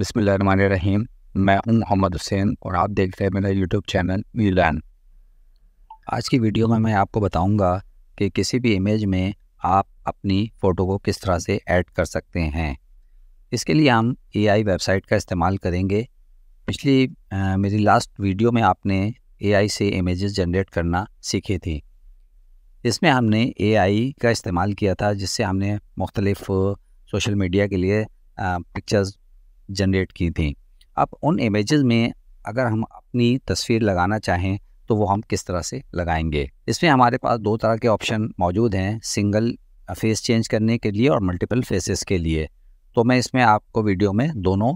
रहीम मैं हूं मोहम्मद हुसैन और आप देख रहे हैं मेरा यूट्यूब चैनल मीलान आज की वीडियो में मैं आपको बताऊंगा कि किसी भी इमेज में आप अपनी फ़ोटो को किस तरह से ऐड कर सकते हैं इसके लिए हम एआई वेबसाइट का इस्तेमाल करेंगे पिछली आ, मेरी लास्ट वीडियो में आपने ए से इमेज़ जनरेट करना सीखे थे इसमें हमने ए का इस्तेमाल किया था जिससे हमने मुख्तलफ सोशल मीडिया के लिए पिक्चर्स जनरेट की थी अब उन इमेजेस में अगर हम अपनी तस्वीर लगाना चाहें तो वो हम किस तरह से लगाएंगे इसमें हमारे पास दो तरह के ऑप्शन मौजूद हैं सिंगल फेस चेंज करने के लिए और मल्टीपल फेसेस के लिए तो मैं इसमें आपको वीडियो में दोनों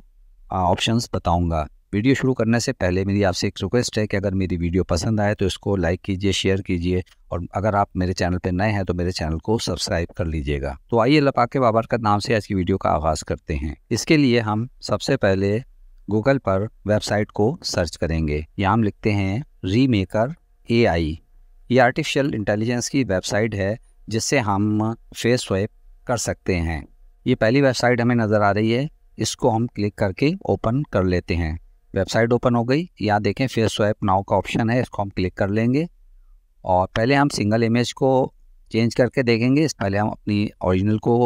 ऑप्शंस बताऊंगा वीडियो शुरू करने से पहले मेरी आपसे एक रिक्वेस्ट है कि अगर मेरी वीडियो पसंद आए तो इसको लाइक कीजिए शेयर कीजिए और अगर आप मेरे चैनल पर नए हैं तो मेरे चैनल को सब्सक्राइब कर लीजिएगा तो आइए लपा के बाबर का नाम से आज की वीडियो का आगाज़ करते हैं इसके लिए हम सबसे पहले गूगल पर वेबसाइट को सर्च करेंगे यहाँ हम लिखते हैं री मेकर ए आई ये आर्टिफिशियल इंटेलिजेंस की वेबसाइट है जिससे हम फेस स्वाइप कर सकते हैं ये पहली वेबसाइट हमें नज़र आ रही है इसको हम क्लिक करके ओपन कर लेते हैं वेबसाइट ओपन हो गई यहाँ देखें फिर स्वैप नाव का ऑप्शन है इसको हम क्लिक कर लेंगे और पहले हम सिंगल इमेज को चेंज करके देखेंगे इस पहले हम अपनी ओरिजिनल को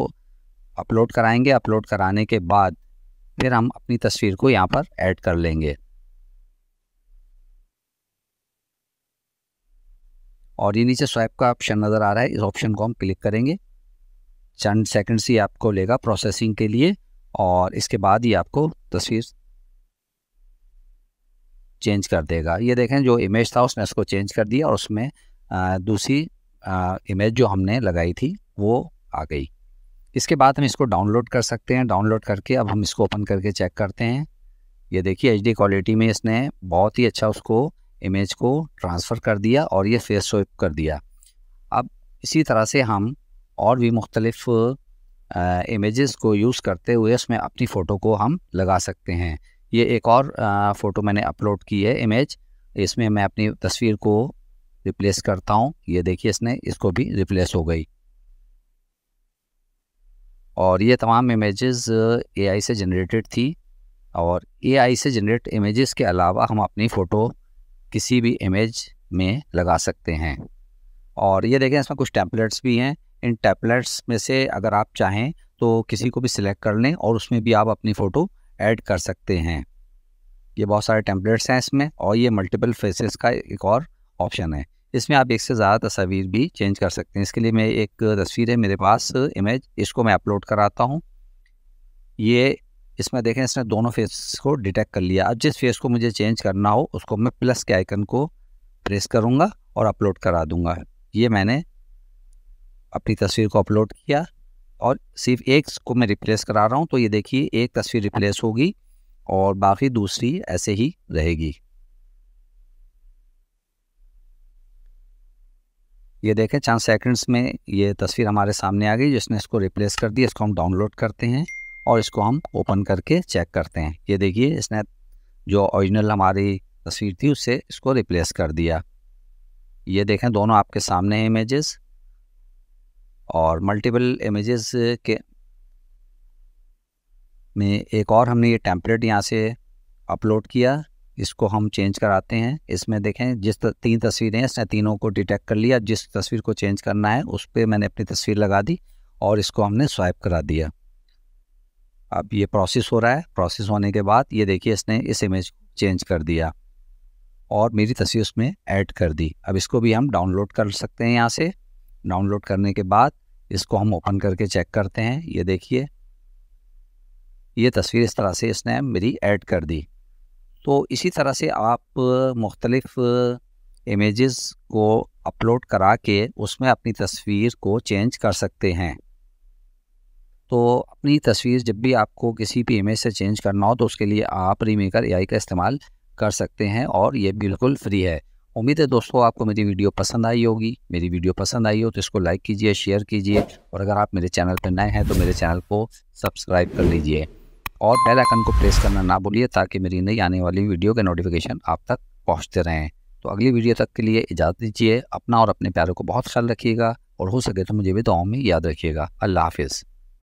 अपलोड कराएंगे अपलोड कराने के बाद फिर हम अपनी तस्वीर को यहाँ पर ऐड कर लेंगे और ये नीचे स्वैप का ऑप्शन नज़र आ रहा है इस ऑप्शन को हम क्लिक करेंगे चंद सेकंड्स ही आपको लेगा प्रोसेसिंग के लिए और इसके बाद ही आपको तस्वीर चेंज कर देगा ये देखें जो इमेज था उसने उसको चेंज कर दिया और उसमें दूसरी इमेज जो हमने लगाई थी वो आ गई इसके बाद हम इसको डाउनलोड कर सकते हैं डाउनलोड करके अब हम इसको ओपन करके चेक करते हैं ये देखिए एच क्वालिटी में इसने बहुत ही अच्छा उसको इमेज को ट्रांसफ़र कर दिया और ये फेस स्वेप कर दिया अब इसी तरह से हम और भी मुख्तलफ़ इमेज़ को यूज़ करते हुए उसमें अपनी फ़ोटो को हम लगा सकते हैं ये एक और फ़ोटो मैंने अपलोड की है इमेज इसमें मैं अपनी तस्वीर को रिप्लेस करता हूँ ये देखिए इसने इसको भी रिप्लेस हो गई और ये तमाम इमेजेस एआई से जनरेटेड थी और एआई से जनरेट इमेजेस के अलावा हम अपनी फ़ोटो किसी भी इमेज में लगा सकते हैं और ये देखें इसमें कुछ टैपलेट्स भी हैं इन टैपलेट्स में से अगर आप चाहें तो किसी को भी सिलेक्ट कर लें और उसमें भी आप अपनी फ़ोटो ऐड कर सकते हैं ये बहुत सारे टेम्पलेट्स हैं इसमें और ये मल्टीपल फेसेस का एक और ऑप्शन है इसमें आप एक से ज़्यादा तस्वीर भी चेंज कर सकते हैं इसके लिए मैं एक तस्वीर है मेरे पास इमेज इसको मैं अपलोड कराता हूँ ये इसमें देखें इसने दोनों फेस को डिटेक्ट कर लिया अब जिस फेस को मुझे चेंज करना हो उसको मैं प्लस के आइकन को प्रेस करूँगा और अपलोड करा दूँगा ये मैंने अपनी तस्वीर को अपलोड किया और सिर्फ एक को मैं रिप्लेस करा रहा हूँ तो ये देखिए एक तस्वीर रिप्लेस होगी और बाकी दूसरी ऐसे ही रहेगी ये देखें चंद सेकंड्स में ये तस्वीर हमारे सामने आ गई जिसने इसको रिप्लेस कर दिया इसको हम डाउनलोड करते हैं और इसको हम ओपन करके चेक करते हैं ये देखिए इसने जो ओरिजिनल हमारी तस्वीर थी उससे इसको रिप्लेस कर दिया ये देखें दोनों आपके सामने हैं इमेजेस और मल्टीपल इमेजेस के में एक और हमने ये टेम्पलेट यहाँ से अपलोड किया इसको हम चेंज कराते हैं इसमें देखें जिस तीन तस्वीरें हैं इसने तीनों को डिटेक्ट कर लिया जिस तस्वीर को चेंज करना है उस पर मैंने अपनी तस्वीर लगा दी और इसको हमने स्वाइप करा दिया अब ये प्रोसेस हो रहा है प्रोसेस होने के बाद ये देखिए इसने इस इमेज को चेंज कर दिया और मेरी तस्वीर उसमें ऐड कर दी अब इसको भी हम डाउनलोड कर सकते हैं यहाँ से डाउनलोड करने के बाद इसको हम ओपन करके चेक करते हैं ये देखिए ये तस्वीर इस तरह से इसने मेरी ऐड कर दी तो इसी तरह से आप मुख्तलफ़ इमेज़ को अपलोड करा के उसमें अपनी तस्वीर को चेंज कर सकते हैं तो अपनी तस्वीर जब भी आपको किसी भी इमेज से चेंज करना हो तो उसके लिए आप रीमेकर एआई का इस्तेमाल कर सकते हैं और ये बिल्कुल फ्री है उम्मीद है दोस्तों आपको मेरी वीडियो पसंद आई होगी मेरी वीडियो पसंद आई हो तो इसको लाइक कीजिए शेयर कीजिए और अगर आप मेरे चैनल पर नए हैं तो मेरे चैनल को सब्सक्राइब कर लीजिए और बेल आइकन को प्रेस करना ना भूलिए ताकि मेरी नई आने वाली वीडियो के नोटिफिकेशन आप तक पहुँचते रहें तो अगली वीडियो तक के लिए इजाज़त दीजिए अपना और अपने प्यारों को बहुत ख्याल रखिएगा और हो सके तो मुझे भी दुआओं में याद रखिएगा अल्लाह हाफिज़